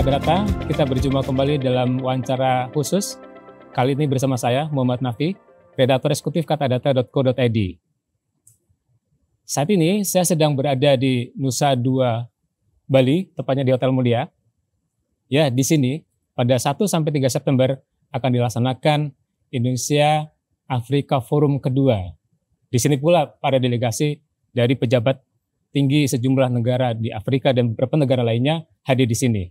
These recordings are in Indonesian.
Kadrata, kita berjumpa kembali dalam wawancara khusus. Kali ini bersama saya, Muhammad Nafi, redaktor eksekutif katadata.co.id. Saat ini saya sedang berada di Nusa Dua, Bali, tepatnya di Hotel Mulia. Ya, di sini pada 1 sampai 3 September akan dilaksanakan Indonesia Afrika Forum kedua. Di sini pula para delegasi dari pejabat tinggi sejumlah negara di Afrika dan beberapa negara lainnya hadir di sini.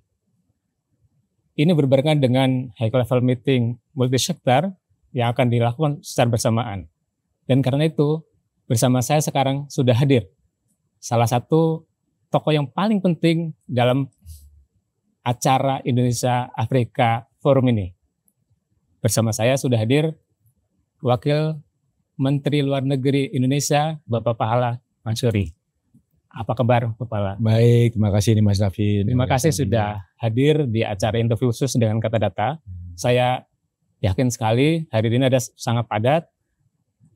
Ini berbarengan dengan high level meeting multi sektor yang akan dilakukan secara bersamaan. Dan karena itu, bersama saya sekarang sudah hadir salah satu tokoh yang paling penting dalam acara Indonesia Afrika Forum ini. Bersama saya sudah hadir Wakil Menteri Luar Negeri Indonesia, Bapak Pahala Mansuri. Apa kabar Kepala? Baik, terima kasih ini Mas Rafi. Terima kasih sudah hadir di acara interview khusus dengan Kata Data. Hmm. Saya yakin sekali hari ini ada sangat padat.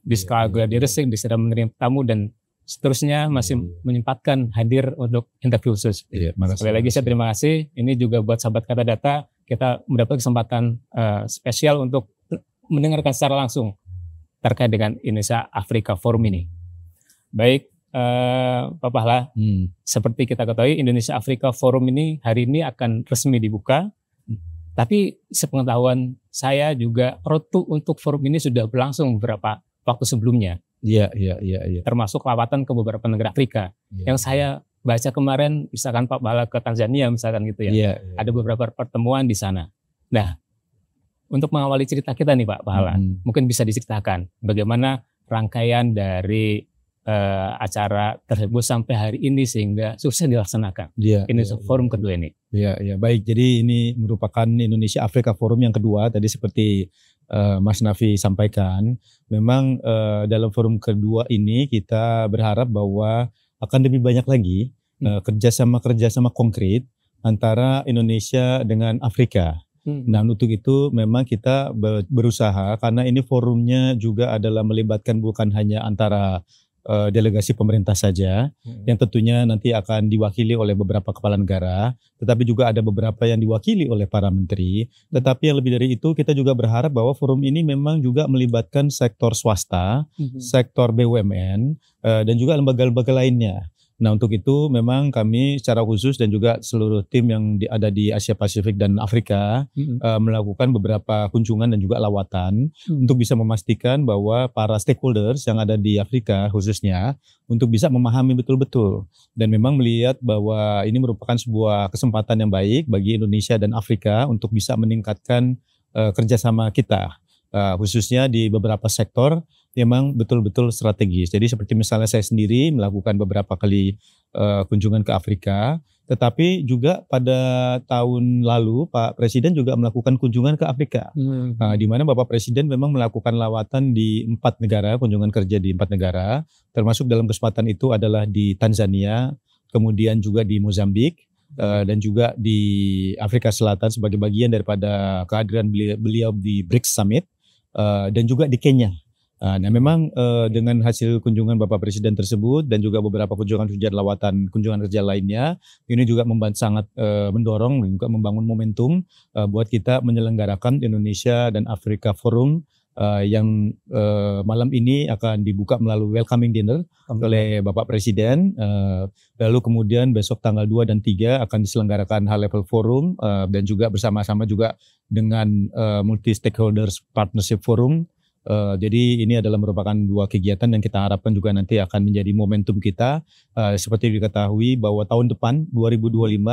Di iya, sekolah iya, iya. di resik, di menerima tamu dan seterusnya masih menyempatkan hadir untuk interview khusus. Iya, makasih, Sekali lagi saya terima kasih. Ini juga buat sahabat kata data kita mendapat kesempatan uh, spesial untuk mendengarkan secara langsung terkait dengan Indonesia Afrika Forum ini. Baik, uh, Pak Pahla, hmm. seperti kita ketahui Indonesia Afrika Forum ini hari ini akan resmi dibuka. Hmm. Tapi sepengetahuan saya juga rotu untuk forum ini sudah berlangsung beberapa waktu sebelumnya. Iya, iya, iya. Ya. Termasuk lawatan ke beberapa negara Afrika. Ya. Yang saya baca kemarin, misalkan Pak Bala ke Tanzania misalkan gitu ya. Iya. ya. Ada beberapa pertemuan di sana. Nah, untuk mengawali cerita kita nih Pak Bala, hmm. mungkin bisa diceritakan bagaimana rangkaian dari uh, acara tersebut sampai hari ini sehingga sukses dilaksanakan. Ya, ini ya, forum ya. kedua ini. Iya, ya baik. Jadi ini merupakan Indonesia Afrika Forum yang kedua. Tadi seperti uh, Mas Nafi sampaikan, memang uh, dalam forum kedua ini kita berharap bahwa akan lebih banyak lagi uh, hmm. kerjasama-kerjasama konkret antara Indonesia dengan Afrika. Hmm. Nah untuk itu memang kita berusaha karena ini forumnya juga adalah melibatkan bukan hanya antara uh, delegasi pemerintah saja hmm. yang tentunya nanti akan diwakili oleh beberapa kepala negara, tetapi juga ada beberapa yang diwakili oleh para menteri. Tetapi yang lebih dari itu kita juga berharap bahwa forum ini memang juga melibatkan sektor swasta, hmm. sektor BUMN uh, eh, dan juga lembaga-lembaga lainnya. Nah untuk itu memang kami secara khusus dan juga seluruh tim yang di, ada di Asia Pasifik dan Afrika hmm. uh, melakukan beberapa kunjungan dan juga lawatan hmm. untuk bisa memastikan bahwa para stakeholders yang ada di Afrika khususnya untuk bisa memahami betul-betul dan memang melihat bahwa ini merupakan sebuah kesempatan yang baik bagi Indonesia dan Afrika untuk bisa meningkatkan uh, kerjasama kita uh, khususnya di beberapa sektor memang betul-betul strategis. Jadi seperti misalnya saya sendiri melakukan beberapa kali uh, kunjungan ke Afrika, tetapi juga pada tahun lalu Pak Presiden juga melakukan kunjungan ke Afrika, hmm. nah, di mana Bapak Presiden memang melakukan lawatan di empat negara, kunjungan kerja di empat negara, termasuk dalam kesempatan itu adalah di Tanzania, kemudian juga di Mozambik, eh, dan juga di Afrika Selatan sebagai bagian daripada kehadiran beliau, di BRICS Summit eh, dan juga di Kenya. Ah, nah, memang uh, dengan hasil kunjungan Bapak Presiden tersebut dan juga beberapa kunjungan kerja lawatan, kunjungan kerja lainnya, ini juga sangat uh, mendorong dan juga membangun momentum uh, buat kita menyelenggarakan Indonesia dan Afrika Forum uh, yang uh, malam ini akan dibuka melalui welcoming dinner Amin. oleh Bapak Presiden. Uh, lalu kemudian besok tanggal 2 dan 3 akan diselenggarakan high level forum uh, dan juga bersama-sama juga dengan uh, multi stakeholders partnership forum Uh, jadi ini adalah merupakan dua kegiatan yang kita harapkan juga nanti akan menjadi momentum kita. Uh, seperti diketahui bahwa tahun depan 2025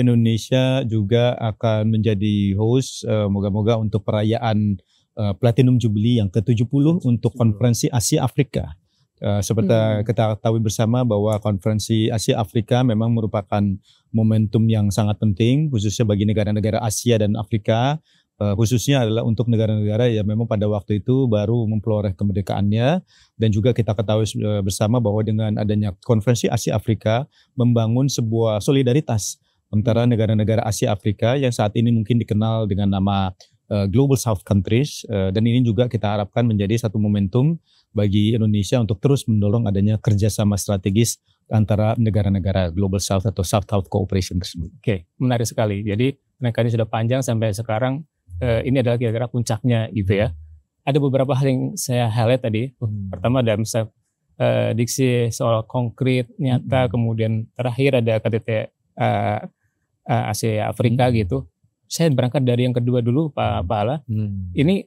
Indonesia juga akan menjadi host moga eh, moga-moga untuk perayaan uh, Platinum Jubilee yang ke-70 untuk konferensi Asia Afrika. Uh, seperti hmm. kita ketahui bersama bahwa konferensi Asia Afrika memang merupakan momentum yang sangat penting khususnya bagi negara-negara Asia dan Afrika Uh, khususnya adalah untuk negara-negara yang memang pada waktu itu baru memperoleh kemerdekaannya dan juga kita ketahui uh, bersama bahwa dengan adanya konferensi Asia Afrika membangun sebuah solidaritas antara hmm. negara-negara Asia Afrika yang saat ini mungkin dikenal dengan nama uh, Global South Countries dan ini juga kita harapkan menjadi satu momentum bagi Indonesia untuk terus mendorong adanya kerjasama strategis antara negara-negara Global South atau South South Cooperation tersebut. Oke, okay, menarik sekali. Jadi mereka ini sudah panjang sampai sekarang uh, ini adalah kira-kira puncaknya gitu ya. Hmm. Ada beberapa hal yang saya highlight tadi. Hmm. Pertama ada misalnya uh, eh, diksi soal konkret, nyata, hmm. kemudian terakhir ada KTT uh, eh, uh, Asia Afrika hmm. gitu. Saya berangkat dari yang kedua dulu Pak Pak Hmm. Ini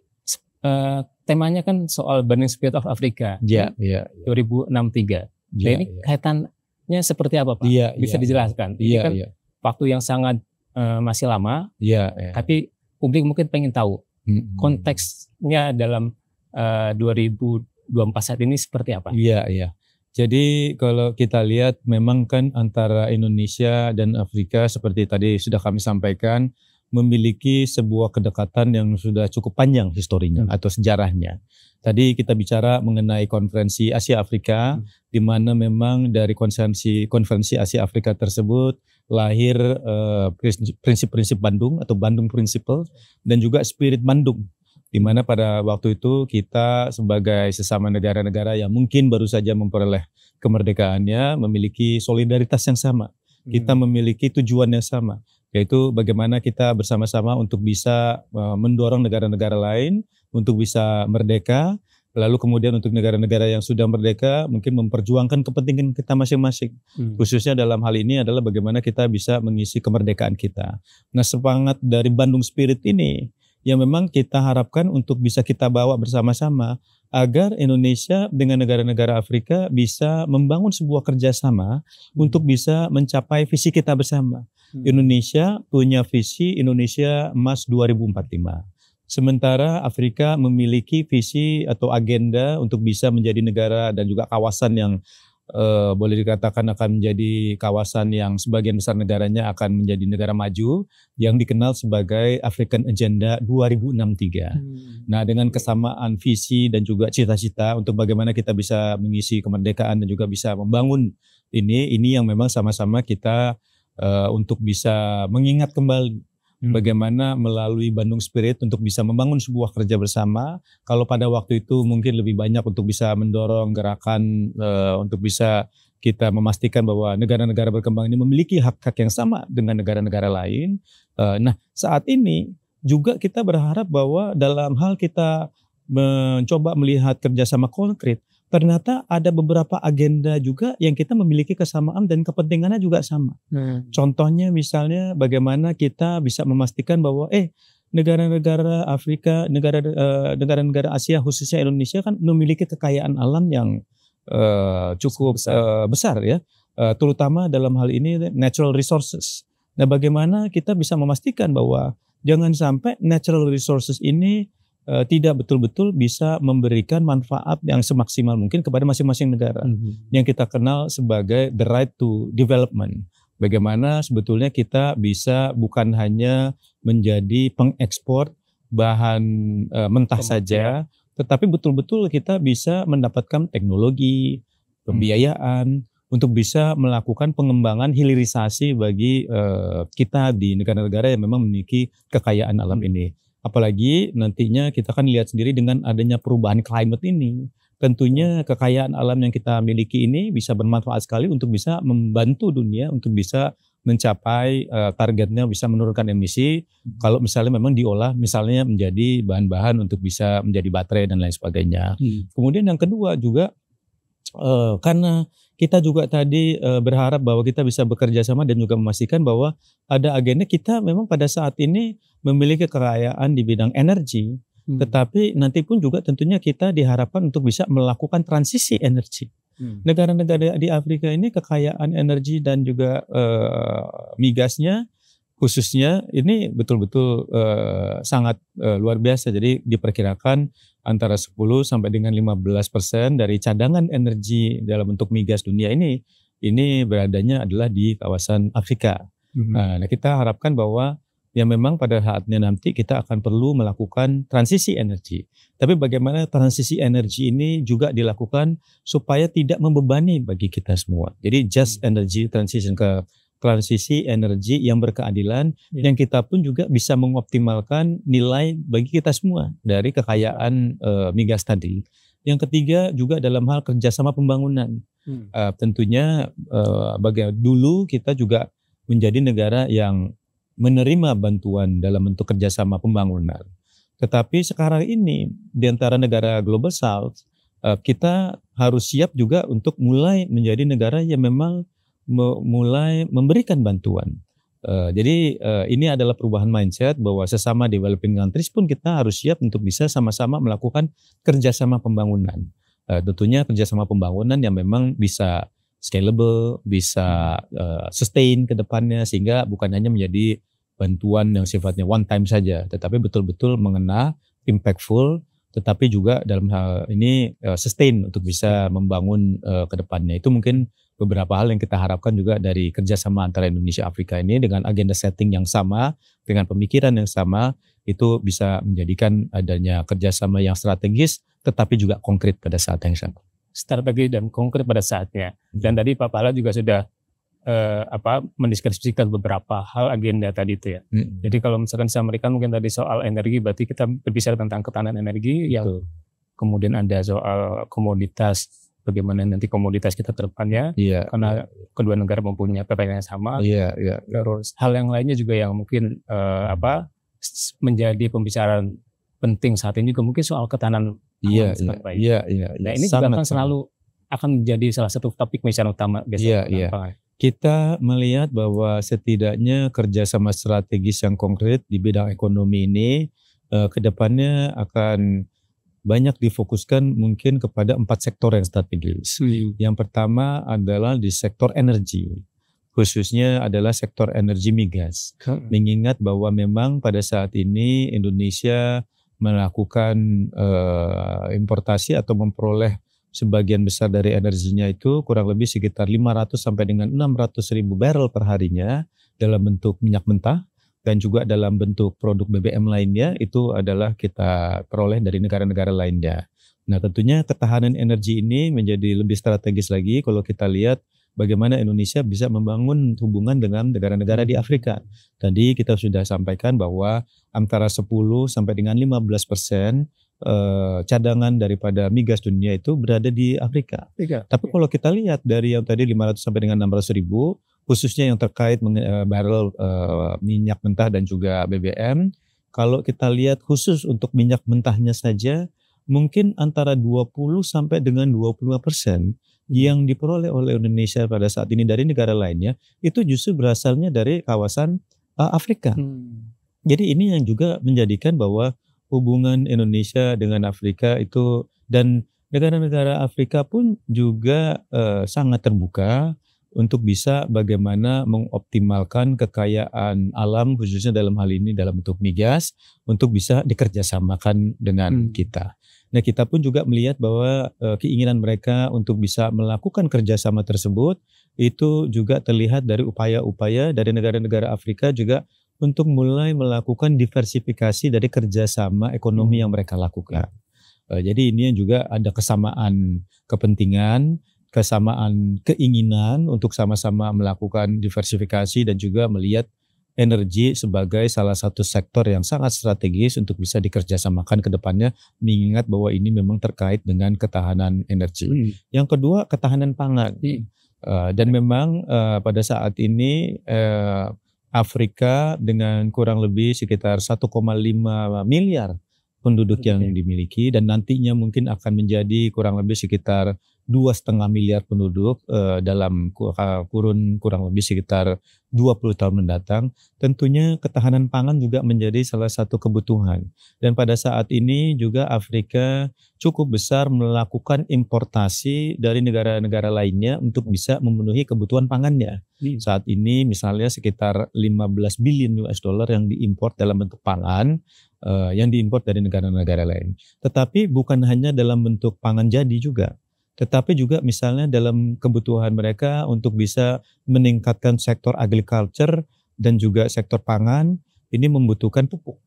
uh, temanya kan soal Burning Spirit of Africa. Iya, yeah, iya. Yeah, yeah. 2063. Yeah, nah ini yeah. kaitannya seperti apa Pak? Yeah, Bisa yeah. dijelaskan? Iya, kan yeah. waktu yang sangat uh, masih lama. Iya, yeah, yeah. Tapi publik mungkin pengen tahu hmm. konteksnya dalam eh, uh, 2024 saat ini seperti apa? Iya, iya. Jadi kalau kita lihat memang kan antara Indonesia dan Afrika seperti tadi sudah kami sampaikan memiliki sebuah kedekatan yang sudah cukup panjang historinya hmm. atau sejarahnya. Tadi kita bicara mengenai konferensi Asia Afrika hmm. di mana memang dari konferensi konferensi Asia Afrika tersebut lahir eh, prinsip prinsip-prinsip Bandung atau Bandung Principle dan juga spirit Bandung di mana pada waktu itu kita sebagai sesama negara-negara yang mungkin baru saja memperoleh kemerdekaannya memiliki solidaritas yang sama. Hmm. Kita memiliki tujuan yang sama, yaitu bagaimana kita bersama-sama untuk bisa eh, mendorong negara-negara lain untuk bisa merdeka lalu kemudian untuk negara-negara yang sudah merdeka mungkin memperjuangkan kepentingan kita masing-masing. Hmm. Khususnya dalam hal ini adalah bagaimana kita bisa mengisi kemerdekaan kita. Nah, semangat dari Bandung Spirit ini yang memang kita harapkan untuk bisa kita bawa bersama-sama agar Indonesia dengan negara-negara Afrika bisa membangun sebuah kerjasama hmm. untuk bisa mencapai visi kita bersama. Hmm. Indonesia punya visi Indonesia Emas 2045. Sementara Afrika memiliki visi atau agenda untuk bisa menjadi negara dan juga kawasan yang eh, boleh dikatakan akan menjadi kawasan yang sebagian besar negaranya akan menjadi negara maju yang dikenal sebagai African Agenda 2063. Hmm. Nah, dengan kesamaan visi dan juga cita-cita untuk bagaimana kita bisa mengisi kemerdekaan dan juga bisa membangun ini, ini yang memang sama-sama kita uh, untuk bisa mengingat kembali hmm. bagaimana melalui Bandung Spirit untuk bisa membangun sebuah kerja bersama. Kalau pada waktu itu mungkin lebih banyak untuk bisa mendorong gerakan uh, untuk bisa kita memastikan bahwa negara-negara berkembang ini memiliki hak-hak yang sama dengan negara-negara lain. Uh, nah, saat ini juga kita berharap bahwa dalam hal kita mencoba melihat kerjasama konkret ternyata ada beberapa agenda juga yang kita memiliki kesamaan dan kepentingannya juga sama. Hmm. Contohnya misalnya bagaimana kita bisa memastikan bahwa eh negara-negara Afrika, negara eh, negara Asia khususnya Indonesia kan memiliki kekayaan alam yang uh, cukup besar, uh, besar ya, uh, terutama dalam hal ini natural resources. Nah, bagaimana kita bisa memastikan bahwa jangan sampai natural resources ini Eh, tidak betul-betul bisa memberikan manfaat yang semaksimal mungkin kepada masing-masing negara mm -hmm. yang kita kenal sebagai the right to development. Bagaimana sebetulnya kita bisa bukan hanya menjadi pengekspor bahan e, mentah saja, tetapi betul-betul kita bisa mendapatkan teknologi, pembiayaan hmm. untuk bisa melakukan pengembangan hilirisasi bagi e, kita di negara-negara yang memang memiliki kekayaan alam hmm. ini. Apalagi nantinya kita kan lihat sendiri dengan adanya perubahan climate ini, tentunya kekayaan alam yang kita miliki ini bisa bermanfaat sekali untuk bisa membantu dunia untuk bisa mencapai uh, targetnya bisa menurunkan emisi hmm. kalau misalnya memang diolah misalnya menjadi bahan-bahan untuk bisa menjadi baterai dan lain sebagainya. Hmm. Kemudian yang kedua juga uh, karena kita juga tadi uh, berharap bahwa kita bisa bekerja sama dan juga memastikan bahwa ada agenda kita memang pada saat ini memiliki kekayaan di bidang energi, hmm. tetapi nanti pun juga tentunya kita diharapkan untuk bisa melakukan transisi energi. Hmm. Negara-negara hmm. di Afrika ini kekayaan energi dan juga uh, migasnya khususnya ini betul-betul uh, sangat uh, luar biasa. Jadi diperkirakan antara 10 sampai dengan 15 persen dari cadangan energi dalam bentuk migas dunia ini ini beradanya adalah di kawasan Afrika. -hmm. nah, kita harapkan bahwa yang memang pada saatnya nanti kita akan perlu melakukan transisi energi. Tapi bagaimana transisi energi ini juga dilakukan supaya tidak membebani bagi kita semua. Jadi just hmm. energy transition ke transisi energi yang berkeadilan ya. yang kita pun juga bisa mengoptimalkan nilai bagi kita semua dari kekayaan uh, migas tadi. Yang ketiga juga dalam hal kerjasama pembangunan. Hmm. Uh, tentunya uh, eh, bagaimana dulu kita juga menjadi negara yang menerima bantuan dalam bentuk kerjasama pembangunan. Tetapi sekarang ini di antara negara Global South eh, kita harus siap juga untuk mulai menjadi negara yang memang mulai memberikan bantuan. Eh, jadi eh, ini adalah perubahan mindset bahwa sesama developing countries pun kita harus siap untuk bisa sama-sama melakukan kerjasama pembangunan. tentunya kerjasama pembangunan yang memang bisa scalable, bisa sustain ke depannya sehingga bukan hanya menjadi bantuan yang sifatnya one time saja, tetapi betul-betul mengena, impactful, tetapi juga dalam hal ini uh, sustain untuk bisa membangun uh, ke depannya. Itu mungkin beberapa hal yang kita harapkan juga dari kerjasama antara Indonesia Afrika ini dengan agenda setting yang sama, dengan pemikiran yang sama, itu bisa menjadikan adanya kerjasama yang strategis, tetapi juga konkret pada saat yang sama. Strategi dan konkret pada saatnya. Dan ya. tadi Pak Pala juga sudah eh, apa mendiskusikan beberapa hal agenda tadi itu ya. Hmm. Jadi kalau misalkan saya memberikan mungkin tadi soal energi berarti kita berbicara tentang ketahanan energi ya. Kemudian ada soal komoditas bagaimana nanti komoditas kita terdepannya yeah. karena kedua negara mempunyai perbedaan yang sama. Iya, yeah, yeah. Terus hal yang lainnya juga yang mungkin eh, apa menjadi pembicaraan penting saat ini juga mungkin soal ketahanan iya iya. iya, iya, iya. Nah ini Sangat juga akan selalu akan menjadi salah satu topik misalnya utama biasanya. Iya, iya kita melihat bahwa setidaknya kerjasama strategis yang konkret di bidang ekonomi ini eh, kedepannya akan banyak difokuskan mungkin kepada empat sektor yang strategis. Hmm. Yang pertama adalah di sektor energi, khususnya adalah sektor energi migas. Hmm. Mengingat bahwa memang pada saat ini Indonesia melakukan uh, importasi atau memperoleh sebagian besar dari energinya itu kurang lebih sekitar 500 sampai dengan 600 ribu barrel perharinya dalam bentuk minyak mentah dan juga dalam bentuk produk BBM lainnya itu adalah kita peroleh dari negara-negara lainnya. Nah tentunya ketahanan energi ini menjadi lebih strategis lagi kalau kita lihat bagaimana Indonesia bisa membangun hubungan dengan negara-negara di Afrika. Tadi kita sudah sampaikan bahwa antara 10 sampai dengan 15 persen uh, cadangan daripada migas dunia itu berada di Afrika. Afrika. Tapi kalau kita lihat dari yang tadi 500 sampai dengan 600 ribu, khususnya yang terkait eh, barrel uh, minyak mentah dan juga BBM, kalau kita lihat khusus untuk minyak mentahnya saja, mungkin antara 20 sampai dengan 25 persen yang diperoleh oleh Indonesia pada saat ini dari negara lainnya itu justru berasalnya dari kawasan uh, Afrika. Hmm. Jadi ini yang juga menjadikan bahwa hubungan Indonesia dengan Afrika itu dan negara-negara Afrika pun juga uh, sangat terbuka untuk bisa bagaimana mengoptimalkan kekayaan alam khususnya dalam hal ini dalam bentuk migas untuk bisa dikerjasamakan dengan hmm. kita. Nah kita pun juga melihat bahwa e, keinginan mereka untuk bisa melakukan kerjasama tersebut itu juga terlihat dari upaya-upaya dari negara-negara Afrika juga untuk mulai melakukan diversifikasi dari kerjasama ekonomi hmm. yang mereka lakukan. Ya. Uh, jadi ini yang juga ada kesamaan kepentingan, kesamaan keinginan untuk sama-sama melakukan diversifikasi dan juga melihat energi sebagai salah satu sektor yang sangat strategis untuk bisa dikerjasamakan ke depannya mengingat bahwa ini memang terkait dengan ketahanan energi. Hmm. Yang kedua ketahanan pangan. Hmm. Uh, dan memang uh, pada saat ini uh, Afrika dengan kurang lebih sekitar 1,5 miliar penduduk okay. yang dimiliki dan nantinya mungkin akan menjadi kurang lebih sekitar dua setengah miliar penduduk uh, dalam kurun kurang lebih sekitar 20 tahun mendatang, tentunya ketahanan pangan juga menjadi salah satu kebutuhan. Dan pada saat ini juga Afrika cukup besar melakukan importasi dari negara-negara lainnya untuk bisa memenuhi kebutuhan pangannya. Hmm. Saat ini misalnya sekitar 15 billion US dollar yang diimpor dalam bentuk pangan uh, yang diimpor dari negara-negara lain. Tetapi bukan hanya dalam bentuk pangan jadi juga tetapi juga misalnya dalam kebutuhan mereka untuk bisa meningkatkan sektor agriculture dan juga sektor pangan ini membutuhkan pupuk.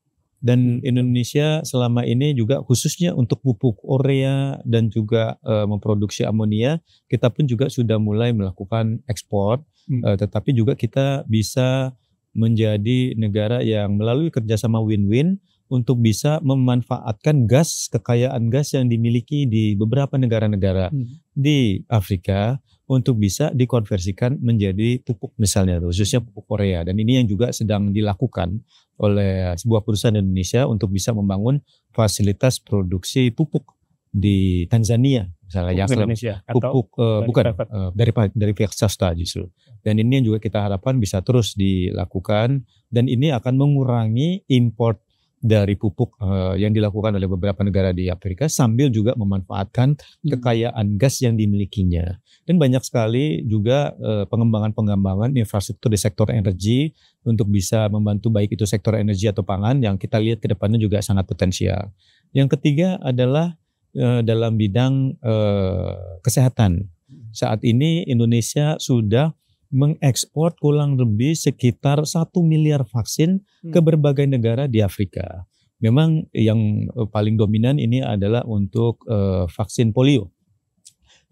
Dan hmm. Indonesia selama ini juga khususnya untuk pupuk urea dan juga e, memproduksi amonia, kita pun juga sudah mulai melakukan ekspor. Hmm. E, tetapi juga kita bisa menjadi negara yang melalui kerjasama win-win untuk bisa memanfaatkan gas kekayaan gas yang dimiliki di beberapa negara-negara hmm. di Afrika untuk bisa dikonversikan menjadi pupuk misalnya khususnya pupuk Korea dan ini yang juga sedang dilakukan oleh sebuah perusahaan Indonesia untuk bisa membangun fasilitas produksi pupuk di Tanzania misalnya pupuk yang Indonesia pupuk atau uh, eh, dari bukan uh, dari dari pihak swasta justru dan ini yang juga kita harapkan bisa terus dilakukan dan ini akan mengurangi import dari pupuk uh, yang dilakukan oleh beberapa negara di Afrika sambil juga memanfaatkan hmm. kekayaan gas yang dimilikinya dan banyak sekali juga pengembangan eh, pengembangan-pengembangan infrastruktur di sektor energi untuk bisa membantu baik itu sektor energi atau pangan yang kita lihat ke depannya juga sangat potensial. Yang ketiga adalah uh, dalam bidang uh, kesehatan. Hmm. Saat ini Indonesia sudah mengekspor kurang lebih sekitar satu miliar vaksin ke hmm. berbagai negara di Afrika. Memang yang eh, paling dominan ini adalah untuk uh, vaksin polio.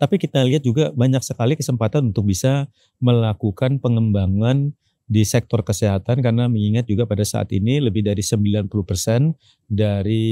Tapi kita lihat juga banyak sekali kesempatan untuk bisa melakukan pengembangan di sektor kesehatan karena mengingat juga pada saat ini lebih dari 90% dari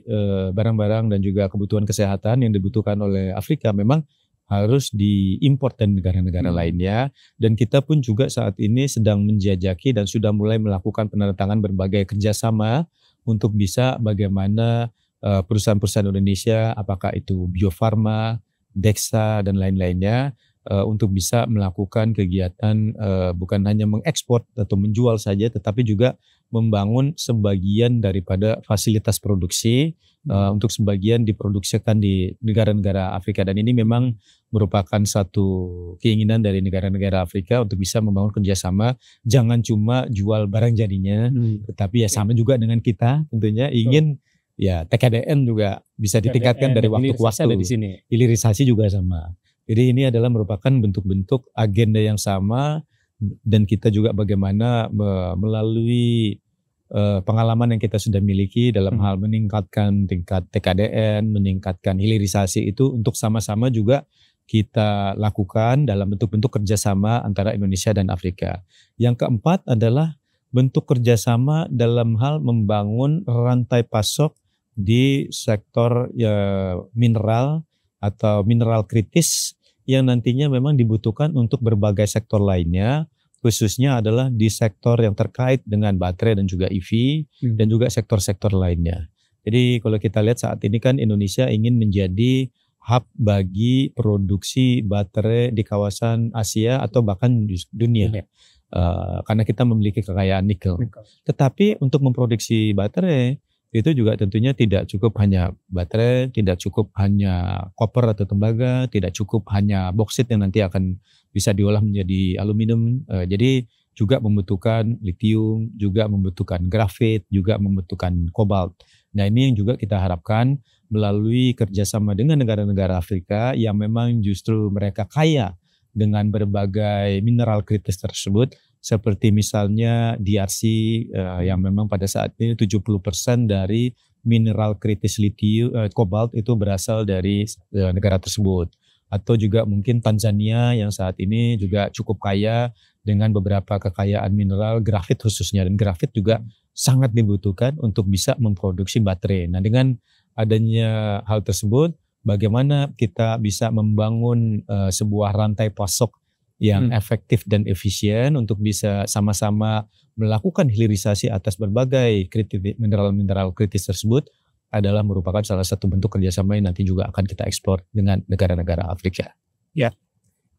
eh, barang-barang uh, dan juga kebutuhan kesehatan yang dibutuhkan oleh Afrika memang harus diimpor dari negara-negara hmm. lainnya dan kita pun juga saat ini sedang menjajaki dan sudah mulai melakukan penandatangan berbagai kerjasama untuk bisa bagaimana eh, perusahaan-perusahaan Indonesia apakah itu biofarma, Dexa dan lain-lainnya eh, untuk bisa melakukan kegiatan eh, bukan hanya mengekspor atau menjual saja, tetapi juga membangun sebagian daripada fasilitas produksi hmm. untuk sebagian diproduksikan di negara-negara Afrika. Dan ini memang merupakan satu keinginan dari negara-negara Afrika untuk bisa membangun kerjasama. Jangan cuma jual barang jadinya, hmm. tetapi ya sama juga dengan kita tentunya ingin so. ya TKDN juga bisa ditingkatkan dari waktu ke waktu. di sini. Hilirisasi juga sama. Jadi ini adalah merupakan bentuk-bentuk agenda yang sama dan kita juga bagaimana melalui eh, pengalaman yang kita sudah miliki dalam hmm. hal meningkatkan tingkat TKDN, meningkatkan hilirisasi itu untuk sama-sama juga kita lakukan dalam bentuk-bentuk kerjasama antara Indonesia dan Afrika. Yang keempat adalah bentuk kerjasama dalam hal membangun rantai pasok di sektor ya, mineral atau mineral kritis yang nantinya memang dibutuhkan untuk berbagai sektor lainnya, khususnya adalah di sektor yang terkait dengan baterai dan juga EV hmm. dan juga sektor-sektor lainnya. Jadi kalau kita lihat saat ini kan Indonesia ingin menjadi hub bagi produksi baterai di kawasan Asia atau bahkan dunia. dunia. Uh, karena kita memiliki kekayaan nikel. Tetapi untuk memproduksi baterai itu juga tentunya tidak cukup hanya baterai, tidak cukup hanya koper atau tembaga, tidak cukup hanya boksit yang nanti akan bisa diolah menjadi aluminium. Uh, jadi juga membutuhkan litium, juga membutuhkan grafit, juga membutuhkan kobalt. Nah ini yang juga kita harapkan melalui kerjasama dengan negara-negara Afrika yang memang justru mereka kaya dengan berbagai mineral kritis tersebut seperti misalnya DRC uh, eh, yang memang pada saat ini 70% dari mineral kritis litium uh, kobalt itu berasal dari eh, negara tersebut atau juga mungkin Tanzania yang saat ini juga cukup kaya dengan beberapa kekayaan mineral grafit khususnya dan grafit juga sangat dibutuhkan untuk bisa memproduksi baterai. Nah, dengan adanya hal tersebut, bagaimana kita bisa membangun uh, sebuah rantai pasok yang hmm. efektif dan efisien untuk bisa sama-sama melakukan hilirisasi atas berbagai mineral-mineral kritis tersebut adalah merupakan salah satu bentuk kerjasama yang nanti juga akan kita ekspor dengan negara-negara Afrika. Ya,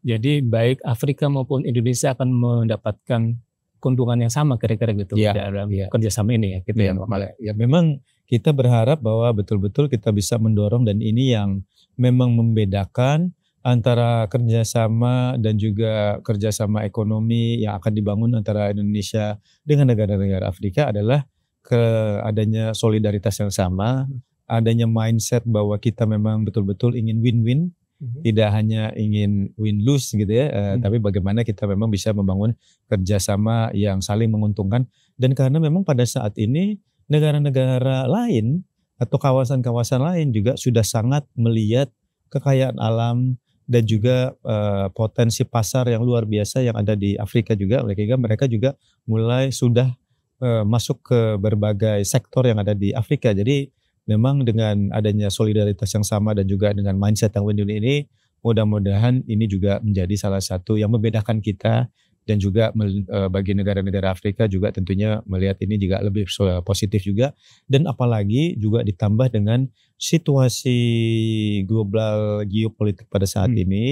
jadi baik Afrika maupun Indonesia akan mendapatkan keuntungan yang sama kira-kira gitu ya, dalam ya. kerjasama ini ya. Gitu ya, ya, ya memang kita berharap bahwa betul-betul kita bisa mendorong dan ini yang memang membedakan antara kerjasama dan juga kerjasama ekonomi yang akan dibangun antara Indonesia dengan negara-negara Afrika adalah ke adanya solidaritas yang sama, adanya mindset bahwa kita memang betul-betul ingin win-win, mm-hmm. tidak hanya ingin win-lose gitu ya, mm-hmm. tapi bagaimana kita memang bisa membangun kerjasama yang saling menguntungkan. Dan karena memang pada saat ini negara-negara lain atau kawasan-kawasan lain juga sudah sangat melihat kekayaan alam dan juga uh, potensi pasar yang luar biasa yang ada di Afrika juga oleh mereka juga mulai sudah uh, masuk ke berbagai sektor yang ada di Afrika jadi memang dengan adanya solidaritas yang sama dan juga dengan mindset yang win-win ini mudah-mudahan ini juga menjadi salah satu yang membedakan kita dan juga eh, bagi negara-negara Afrika juga tentunya melihat ini juga lebih positif juga dan apalagi juga ditambah dengan situasi global geopolitik pada saat hmm. ini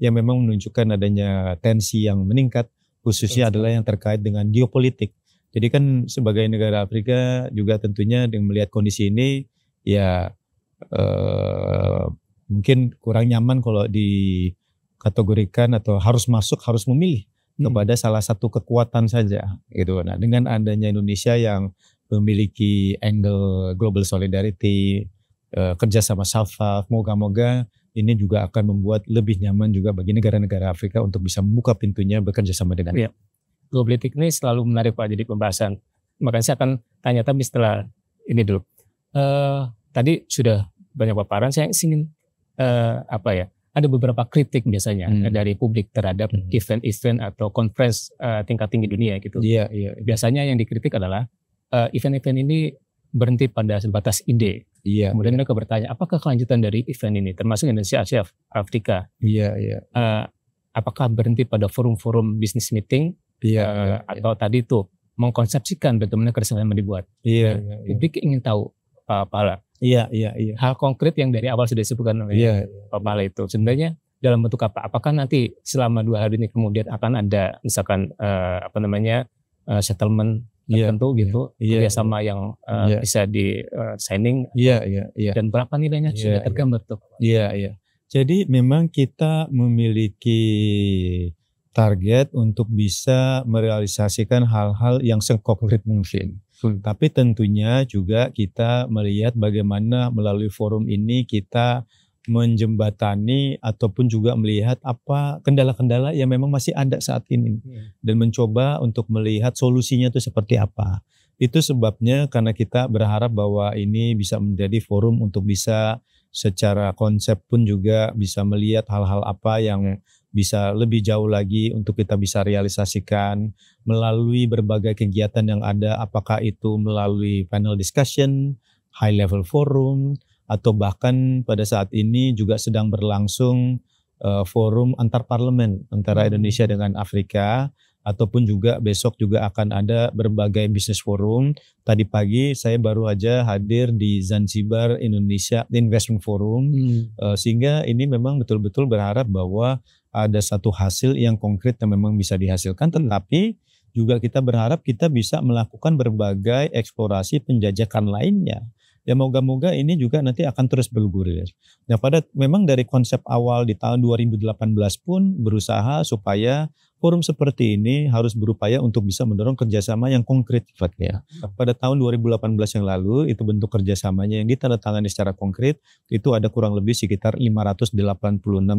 yang memang menunjukkan adanya tensi yang meningkat khususnya Tensi. adalah yang terkait dengan geopolitik. Jadi kan sebagai negara Afrika juga tentunya dengan melihat kondisi ini ya eh, mungkin kurang nyaman kalau dikategorikan atau harus masuk harus memilih Hmm. kepada salah satu kekuatan saja gitu. Nah, dengan adanya Indonesia yang memiliki angle global solidarity, uh, kerja SAFAF, moga-moga ini juga akan membuat lebih nyaman juga bagi negara-negara Afrika untuk bisa membuka pintunya bekerja sama dengan. Ya. Globalitik ini selalu menarik Pak jadi pembahasan. Makanya saya akan tanya tapi setelah ini dulu. Uh, tadi sudah banyak paparan saya ingin uh, apa ya ada beberapa kritik hmm. biasanya hmm. dari publik terhadap event hmm. event-event atau conference uh, tingkat tinggi dunia gitu. Iya, yeah, iya. Yeah, Biasanya yang dikritik adalah event eh, event-event ini berhenti pada sebatas ide. Iya. Kemudian iya. mereka bertanya, apakah kelanjutan dari event ini termasuk Indonesia, Asia, Afrika? Iya, iya. Uh, apakah berhenti pada forum-forum bisnis meeting? Iya. Uh, atau tadi itu mengkonsepsikan bagaimana kerjasama yang dibuat. Nah, iya, iya. Publik ingin tahu Pak Pala. Iya, iya, iya. Hal konkret yang dari awal sudah disebutkan oleh iya, Pak Pala itu sebenarnya dalam bentuk apa? Apakah nanti selama dua hari ini kemudian akan ada misalkan uh, apa namanya uh, settlement iya. tertentu yeah, gitu yeah, iya. kerjasama yeah, yang uh, eh, yeah. bisa di uh, signing yeah, yeah, yeah. dan berapa nilainya yeah, sudah iya. tergambar yeah. tuh? Iya, yeah, iya. Jadi memang kita memiliki target untuk bisa merealisasikan hal-hal yang sekonkret mungkin. Hmm. Tapi tentunya juga kita melihat bagaimana melalui forum ini kita menjembatani ataupun juga melihat apa kendala-kendala yang memang masih ada saat ini hmm. dan mencoba untuk melihat solusinya itu seperti apa. Itu sebabnya karena kita berharap bahwa ini bisa menjadi forum untuk bisa secara konsep pun juga bisa melihat hal-hal apa yang bisa lebih jauh lagi untuk kita bisa realisasikan melalui berbagai kegiatan yang ada apakah itu melalui panel discussion, high level forum atau bahkan pada saat ini juga sedang berlangsung uh, forum antar parlemen antara hmm. Indonesia dengan Afrika ataupun juga besok juga akan ada berbagai bisnis forum. Tadi pagi saya baru aja hadir di Zanzibar Indonesia Investment Forum hmm. Eh, sehingga ini memang betul-betul berharap bahwa ada satu hasil yang konkret yang memang bisa dihasilkan tetapi juga kita berharap kita bisa melakukan berbagai eksplorasi penjajakan lainnya Ya moga-moga ini juga nanti akan terus bergulir. Nah pada memang dari konsep awal di tahun 2018 pun berusaha supaya forum seperti ini harus berupaya untuk bisa mendorong kerjasama yang konkret Ya. Pada tahun 2018 yang lalu itu bentuk kerjasamanya yang ditandatangani secara konkret itu ada kurang lebih sekitar 586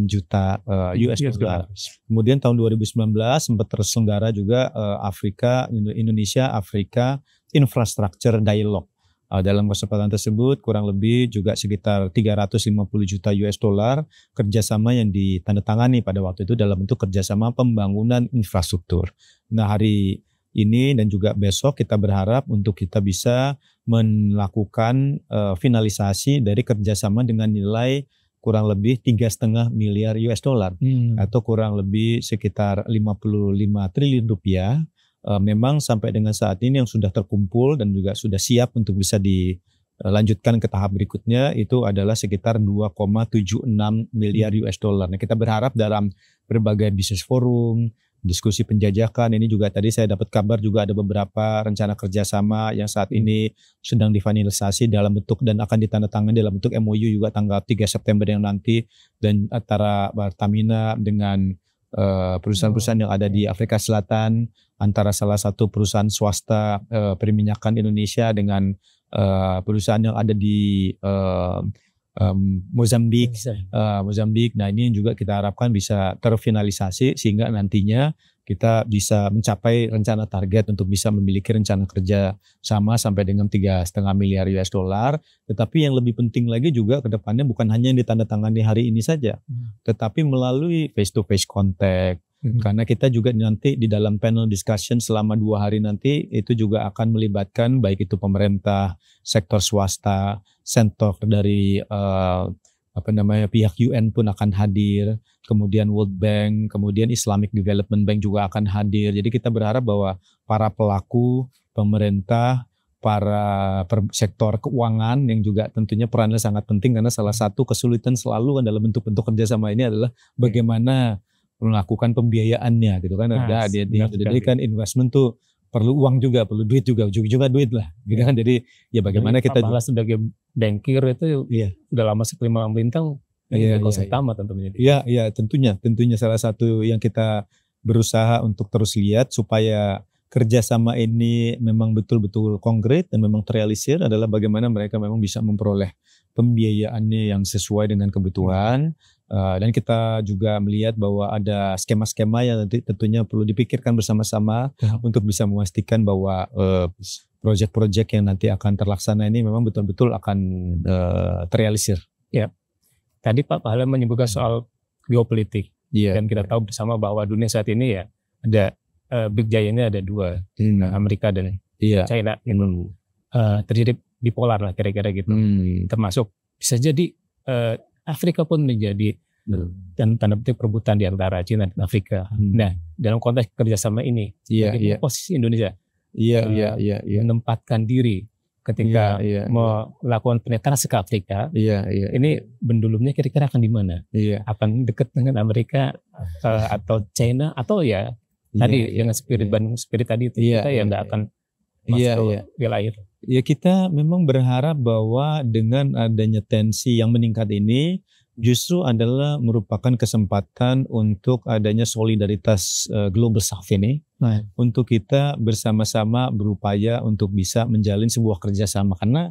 juta uh, eh, US dollar. Kemudian tahun 2019 sempat terselenggara juga uh, Afrika Indonesia Afrika Infrastructure Dialogue. Ah, dalam kesempatan tersebut kurang lebih juga sekitar 350 juta US dollar kerjasama yang ditandatangani pada waktu itu dalam bentuk kerjasama pembangunan infrastruktur. Nah hari ini dan juga besok kita berharap untuk kita bisa melakukan uh, finalisasi dari kerjasama dengan nilai kurang lebih tiga setengah miliar US dollar hmm. atau kurang lebih sekitar 55 triliun rupiah Eh, memang sampai dengan saat ini yang sudah terkumpul dan juga sudah siap untuk bisa dilanjutkan ke tahap berikutnya itu adalah sekitar 2,76 miliar hmm. US dollar. Nah, kita berharap dalam berbagai bisnis forum, diskusi penjajakan ini juga tadi saya dapat kabar juga ada beberapa rencana kerjasama yang saat hmm. ini sedang difinalisasi dalam bentuk dan akan ditandatangani dalam bentuk MOU juga tanggal 3 September yang nanti dan antara Pertamina dengan Eh, perusahaan-perusahaan yang ada di Afrika Selatan antara salah satu perusahaan swasta uh, perminyakan Indonesia dengan uh, perusahaan yang ada di uh, um, Mozambik, uh, Mozambik. Nah ini juga kita harapkan bisa terfinalisasi sehingga nantinya kita bisa mencapai rencana target untuk bisa memiliki rencana kerja sama sampai dengan tiga setengah miliar US dollar. Tetapi yang lebih penting lagi juga kedepannya bukan hanya yang ditandatangani hari ini saja, hmm. tetapi melalui face to face contact. Hmm. Karena kita juga nanti di dalam panel discussion selama dua hari nanti itu juga akan melibatkan baik itu pemerintah, sektor swasta, sentor dari uh, apa namanya pihak UN pun akan hadir, kemudian World Bank, kemudian Islamic Development Bank juga akan hadir. Jadi kita berharap bahwa para pelaku, pemerintah, para per, sektor keuangan yang juga tentunya perannya sangat penting karena salah satu kesulitan selalu dalam bentuk-bentuk kerjasama ini adalah bagaimana melakukan pembiayaannya gitu kan nah, ada di dia, jadi kan investment tuh perlu uang juga, perlu duit juga, juga juga duit lah, gitu iya. kan. Jadi ya bagaimana Jadi, kita juga sebagai bankir itu yeah. udah lama sekali malam lintang iya, iya, iya, utama iya. tentunya. Iya, iya tentunya, tentunya salah satu yang kita berusaha untuk terus lihat supaya kerjasama ini memang betul-betul konkret dan memang terrealisir adalah bagaimana mereka memang bisa memperoleh pembiayaannya yang sesuai dengan kebutuhan Eh, dan kita juga melihat bahwa ada skema-skema yang tentunya perlu dipikirkan bersama-sama ya. untuk bisa memastikan bahwa proyek eh, proyek-proyek yang nanti akan terlaksana ini memang betul-betul akan uh, terrealisir. Ya, tadi Pak Pahala menyebutkan soal geopolitik ya. dan kita tahu bersama bahwa dunia saat ini ya ada uh, big ini ada dua, hmm. Amerika dan ya. China. yang gitu. Uh, hmm. terjadi bipolar lah kira-kira gitu, hmm. termasuk bisa jadi uh, Afrika pun menjadi dan tanda petik perebutan di antara Cina dan Afrika. Hmm. Nah, dalam konteks kerjasama ini, yeah, yeah. posisi Indonesia yeah, iya, uh, iya, yeah, yeah, yeah. menempatkan diri ketika yeah, yeah, melakukan penetrasi ke Afrika, yeah, yeah, ini bendulumnya kira-kira akan di mana? Yeah. Akan dekat dengan Amerika uh, atau China atau ya iya, tadi yeah, yang spirit yeah. bandung spirit tadi itu yeah, kita ya yang tidak yeah. akan masuk yeah, yeah. wilayah Ya kita memang berharap bahwa dengan adanya tensi yang meningkat ini justru adalah merupakan kesempatan untuk adanya solidaritas uh, global south ini nah. untuk kita bersama-sama berupaya untuk bisa menjalin sebuah kerjasama karena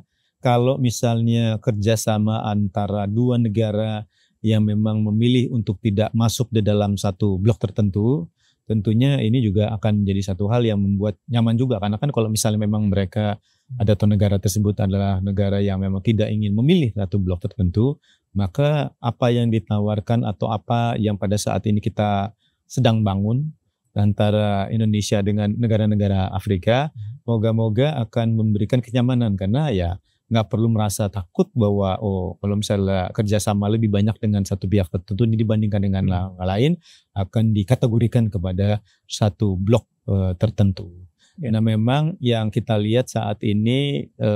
kalau misalnya kerjasama antara dua negara yang memang memilih untuk tidak masuk di dalam satu blok tertentu, tentunya ini juga akan menjadi satu hal yang membuat nyaman juga karena kan kalau misalnya memang mereka hmm. ada atau negara tersebut adalah negara yang memang tidak ingin memilih satu blok tertentu, maka apa yang ditawarkan atau apa yang pada saat ini kita sedang bangun antara Indonesia dengan negara-negara Afrika, moga-moga akan memberikan kenyamanan karena ya nggak perlu merasa takut bahwa oh kalau misalnya kerjasama lebih banyak dengan satu pihak tertentu dibandingkan dengan hmm. lain akan dikategorikan kepada satu blok e, tertentu. Ya. Nah memang yang kita lihat saat ini e,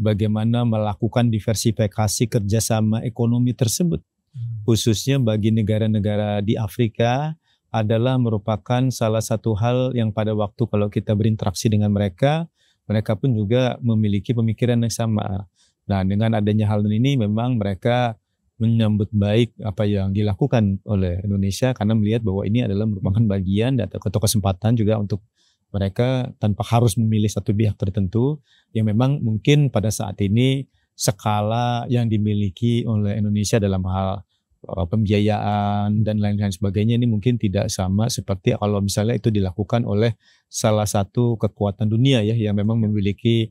bagaimana melakukan diversifikasi kerjasama ekonomi tersebut, hmm. khususnya bagi negara-negara di Afrika adalah merupakan salah satu hal yang pada waktu kalau kita berinteraksi dengan mereka, mereka pun juga memiliki pemikiran yang sama. Nah, dengan adanya hal ini memang mereka menyambut baik apa yang dilakukan oleh Indonesia karena melihat bahwa ini adalah merupakan bagian atau kesempatan juga untuk mereka tanpa harus memilih satu pihak tertentu yang memang mungkin pada saat ini skala yang dimiliki oleh Indonesia dalam hal eh, pembiayaan dan lain-lain sebagainya ini mungkin tidak sama seperti kalau misalnya itu dilakukan oleh salah satu kekuatan dunia ya yang memang memiliki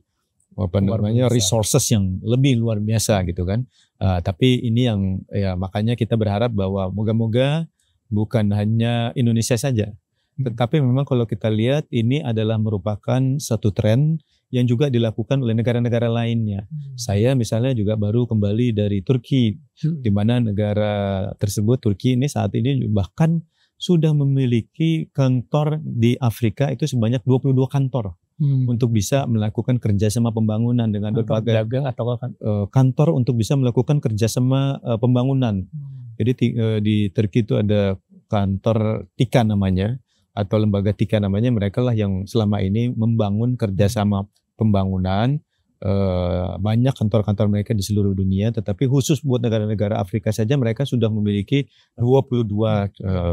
apa namanya resources yang lebih luar biasa gitu kan uh, tapi ini yang ya makanya kita berharap bahwa moga-moga bukan hanya Indonesia saja tetapi memang kalau kita lihat ini adalah merupakan satu tren yang juga dilakukan oleh negara-negara lainnya. Hmm. Saya misalnya juga baru kembali dari Turki, hmm. di mana negara tersebut Turki ini saat ini bahkan sudah memiliki kantor di Afrika itu sebanyak 22 kantor hmm. untuk bisa melakukan kerjasama pembangunan dengan berbagai dagang atau eh, kantor untuk bisa melakukan kerjasama uh, pembangunan. Hmm. Jadi di, eh, di Turki itu ada kantor TIKA namanya atau lembaga tiga namanya mereka lah yang selama ini membangun kerjasama pembangunan eh, banyak kantor-kantor mereka di seluruh dunia tetapi khusus buat negara-negara Afrika saja mereka sudah memiliki 22 dua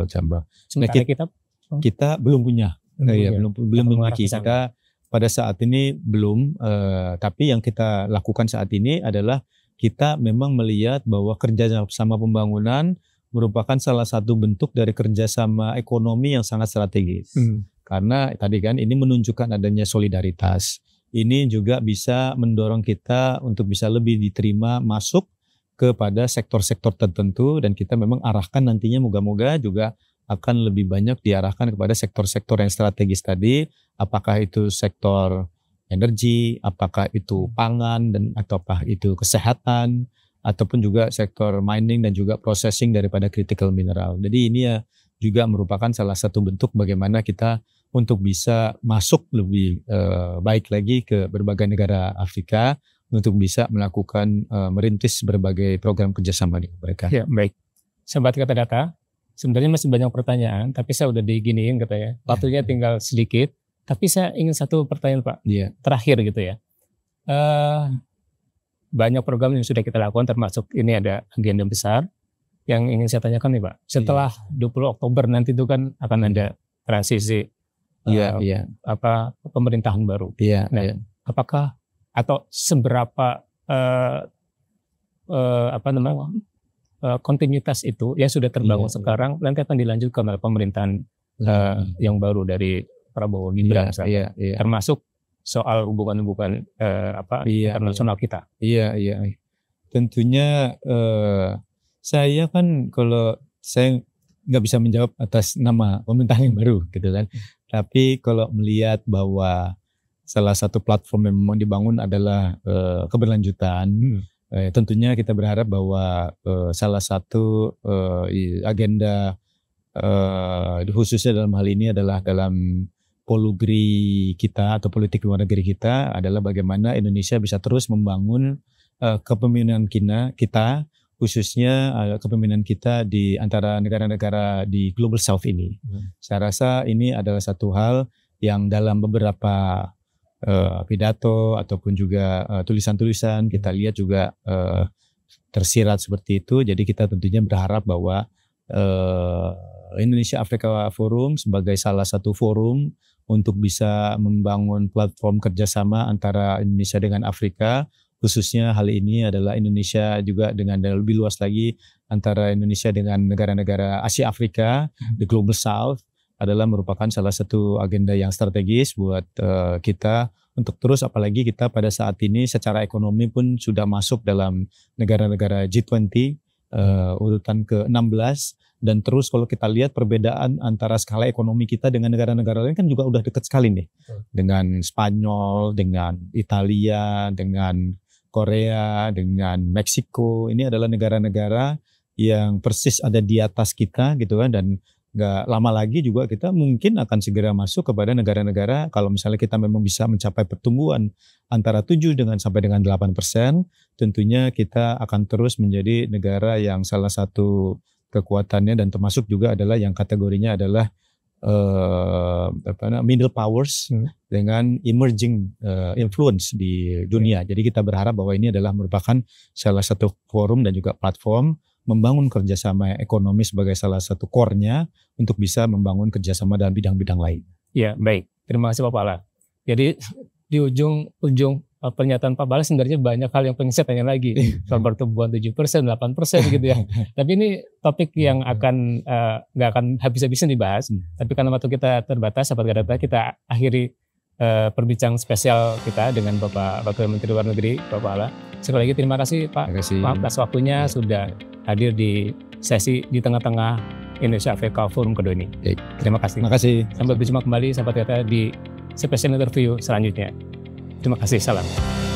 cabang. Eh, nah, kita, kita oh? kita belum punya. Belum, ya, belum belum memiliki. Kita pada saat ini belum eh, tapi yang kita lakukan saat ini adalah kita memang melihat bahwa kerjasama pembangunan merupakan salah satu bentuk dari kerjasama ekonomi yang sangat strategis. Hmm. Karena tadi kan ini menunjukkan adanya solidaritas. Ini juga bisa mendorong kita untuk bisa lebih diterima masuk kepada sektor-sektor tertentu dan kita memang arahkan nantinya moga-moga juga akan lebih banyak diarahkan kepada sektor-sektor yang strategis tadi, apakah itu sektor energi, apakah itu pangan dan ataukah itu kesehatan ataupun juga sektor mining dan juga processing daripada critical mineral. Jadi ini ya juga merupakan salah satu bentuk bagaimana kita untuk bisa masuk lebih uh, baik lagi ke berbagai negara Afrika untuk bisa melakukan uh, merintis berbagai program kerjasama di mereka. Ya baik, sobat kata data, sebenarnya masih banyak pertanyaan, tapi saya udah diginiin kata ya, ya. waktunya tinggal sedikit. Tapi saya ingin satu pertanyaan Pak, ya. terakhir gitu ya. Uh, banyak program yang sudah kita lakukan termasuk ini ada agenda besar yang ingin saya tanyakan nih Pak. Iya. Setelah yeah. 20 Oktober nanti itu kan akan ada transisi yeah, uh, yeah. apa pemerintahan baru. Iya, nah, yeah. apakah atau seberapa uh, uh, apa namanya uh, kontinuitas itu yang sudah terbangun yeah, iya. sekarang nanti akan dilanjutkan oleh pemerintahan uh, yang baru dari Prabowo Gibran yeah, yeah, yeah. termasuk soal hubungan-hubungan eh, apa iya, internasional iya. kita. Iya, iya. Tentunya eh, saya kan kalau saya nggak bisa menjawab atas nama pemerintahan yang baru gitu kan. Tapi kalau melihat bahwa salah satu platform yang mau dibangun adalah eh, keberlanjutan, hmm. eh, tentunya kita berharap bahwa eh, salah satu eh, agenda eh, khususnya dalam hal ini adalah dalam polugri kita atau politik luar negeri kita adalah bagaimana Indonesia bisa terus membangun uh, kepemimpinan kita, kita khususnya uh, kepemimpinan kita di antara negara-negara di global south ini. Hmm. Saya rasa ini adalah satu hal yang dalam beberapa uh, pidato ataupun juga tulisan-tulisan uh, kita lihat juga uh, tersirat seperti itu. Jadi kita tentunya berharap bahwa uh, Indonesia Afrika Forum sebagai salah satu forum untuk bisa membangun platform kerjasama antara Indonesia dengan Afrika. Khususnya hal ini adalah Indonesia juga dengan dan lebih luas lagi antara Indonesia dengan negara-negara Asia Afrika, hmm. the Global South adalah merupakan salah satu agenda yang strategis buat uh, kita untuk terus apalagi kita pada saat ini secara ekonomi pun sudah masuk dalam negara-negara G20 uh, eh, urutan ke-16 dan terus kalau kita lihat perbedaan antara skala ekonomi kita dengan negara-negara lain kan juga udah dekat sekali nih dengan Spanyol, dengan Italia, dengan Korea, dengan Meksiko. Ini adalah negara-negara yang persis ada di atas kita gitu kan dan nggak lama lagi juga kita mungkin akan segera masuk kepada negara-negara kalau misalnya kita memang bisa mencapai pertumbuhan antara 7 dengan sampai dengan 8 persen tentunya kita akan terus menjadi negara yang salah satu kekuatannya dan termasuk juga adalah yang kategorinya adalah uh, apa middle powers hmm. dengan emerging uh, influence di dunia. Jadi kita berharap bahwa ini adalah merupakan salah satu forum dan juga platform membangun kerjasama ekonomi sebagai salah satu core-nya untuk bisa membangun kerjasama dalam bidang-bidang lain. Ya baik, terima kasih Bapak Jadi di ujung ujung Eh, pernyataan Pak Bala sebenarnya banyak hal yang pengen saya tanya lagi iya. soal pertumbuhan 7 persen, 8 persen gitu ya. Tapi ini topik iya, yang iya. akan eh, nggak uh, akan habis-habisan dibahas. Hmm. Tapi karena waktu kita terbatas, sahabat Gadata, kita akhiri uh, eh, perbincangan spesial kita dengan Bapak Wakil Menteri Luar Negeri, Bapak Ala. Sekali lagi terima kasih Pak. Terima kasih. Maaf atas waktunya ya. sudah hadir di sesi di tengah-tengah Indonesia Afrika Forum kedua ini. Terima kasih. Terima kasih. Sampai berjumpa kembali sahabat Gadata di spesial interview selanjutnya. Terima kasih, salam.